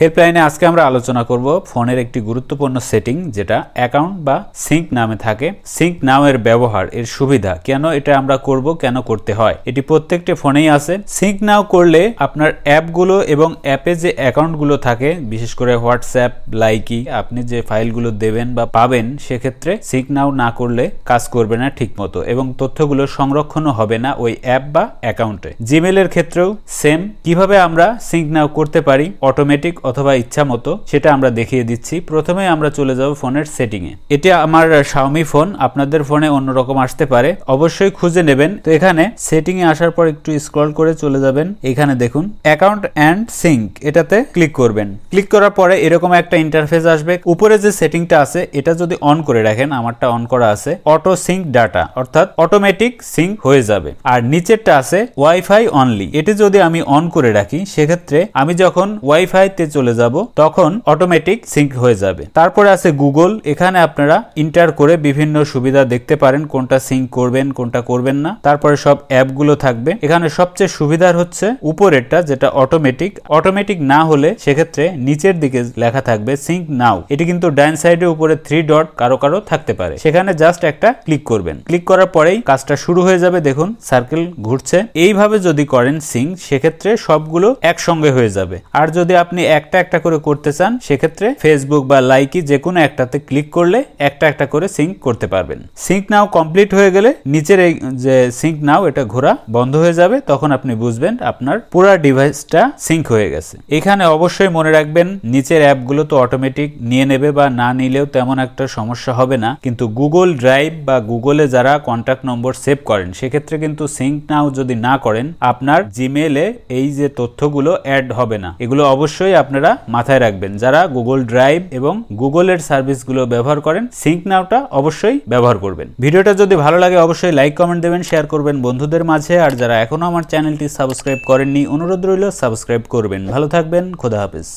হেল্পলাইনে আজকে আমরা আলোচনা করব ফোনের একটি গুরুত্বপূর্ণ সেটিং যেটা অ্যাকাউন্ট বা সিঙ্ক নামে থাকে সিঙ্ক নামের ব্যবহার এর সুবিধা কেন এটা আমরা করব কেন করতে হয় এটি প্রত্যেকটি ফোনেই আছে সিঙ্ক নাও করলে আপনার অ্যাপগুলো এবং অ্যাপে যে অ্যাকাউন্টগুলো থাকে বিশেষ করে হোয়াটসঅ্যাপ লাইকি আপনি যে ফাইলগুলো দেবেন বা পাবেন সেক্ষেত্রে সিঙ্ক নাও না করলে কাজ করবে না ঠিকমতো এবং তথ্যগুলো সংরক্ষণও হবে না ওই অ্যাপ বা অ্যাকাউন্টে জিমেলের ক্ষেত্রেও সেম কিভাবে আমরা সিঙ্ক নাও করতে পারি অটোমেটিক অথবা ইচ্ছা মতো সেটা আমরা দেখিয়ে দিচ্ছি প্রথমে আমরা চলে যাব ফোনের সেটিংয়ে এটা আমার শাওমি ফোন আপনাদের ফোনে অন্যরকম আসতে পারে অবশ্যই খুঁজে নেবেন তো এখানে সেটিং এ আসার পর একটু স্ক্রল করে চলে যাবেন এখানে দেখুন অ্যাকাউন্ট অ্যান্ড সিঙ্ক এটাতে ক্লিক করবেন ক্লিক করার পরে এরকম একটা ইন্টারফেস আসবে উপরে যে সেটিংটা আছে এটা যদি অন করে রাখেন আমারটা অন করা আছে অটো সিঙ্ক ডাটা অর্থাৎ অটোমেটিক সিঙ্ক হয়ে যাবে আর নিচেরটা আছে ওয়াইফাই অনলি এটি যদি আমি অন করে রাখি সেক্ষেত্রে আমি যখন ওয়াইফাই তে চলে যাব তখন অটোমেটিক সিঙ্ক হয়ে যাবে তারপরে আছে গুগল এখানে আপনারা ইন্টার করে বিভিন্ন সুবিধা দেখতে পারেন কোনটা সিঙ্ক করবেন কোনটা করবেন না তারপরে সব অ্যাপগুলো থাকবে এখানে সবচেয়ে সুবিধার হচ্ছে উপরেরটা যেটা অটোমেটিক অটোমেটিক না হলে সেক্ষেত্রে নিচের দিকে লেখা থাকবে সিঙ্ক নাও এটি কিন্তু ডাইন সাইডে উপরে থ্রি ডট কারো কারো থাকতে পারে সেখানে জাস্ট একটা ক্লিক করবেন ক্লিক করার পরেই কাজটা শুরু হয়ে যাবে দেখুন সার্কেল ঘুরছে এইভাবে যদি করেন সিঙ্ক সেক্ষেত্রে সবগুলো একসঙ্গে হয়ে যাবে আর যদি আপনি এক একটা একটা করে করতে চান সেক্ষেত্রে ফেসবুক বা লাইকি যে কোনো একটাতে ক্লিক করলে একটা একটা করে সিঙ্ক করতে পারবেন সিঙ্ক নাও কমপ্লিট হয়ে গেলে নিচের এই যে সিঙ্ক নাও এটা ঘোরা বন্ধ হয়ে যাবে তখন আপনি বুঝবেন আপনার পুরো ডিভাইসটা সিঙ্ক হয়ে গেছে এখানে অবশ্যই মনে রাখবেন নিচের অ্যাপগুলো তো অটোমেটিক নিয়ে নেবে বা না নিলেও তেমন একটা সমস্যা হবে না কিন্তু গুগল ড্রাইভ বা গুগলে যারা কন্ট্যাক্ট নম্বর সেভ করেন সেক্ষেত্রে কিন্তু সিঙ্ক নাও যদি না করেন আপনার জিমেলে এই যে তথ্যগুলো অ্যাড হবে না এগুলো অবশ্যই আপনি আপনারা মাথায় রাখবেন যারা গুগল ড্রাইভ এবং গুগলের সার্ভিসগুলো ব্যবহার করেন সিঙ্ক নাওটা অবশ্যই ব্যবহার করবেন ভিডিওটা যদি ভালো লাগে অবশ্যই লাইক কমেন্ট দেবেন শেয়ার করবেন বন্ধুদের মাঝে আর যারা এখনও আমার চ্যানেলটি সাবস্ক্রাইব করেননি অনুরোধ রইল সাবস্ক্রাইব করবেন ভালো থাকবেন খোদা হাফিজ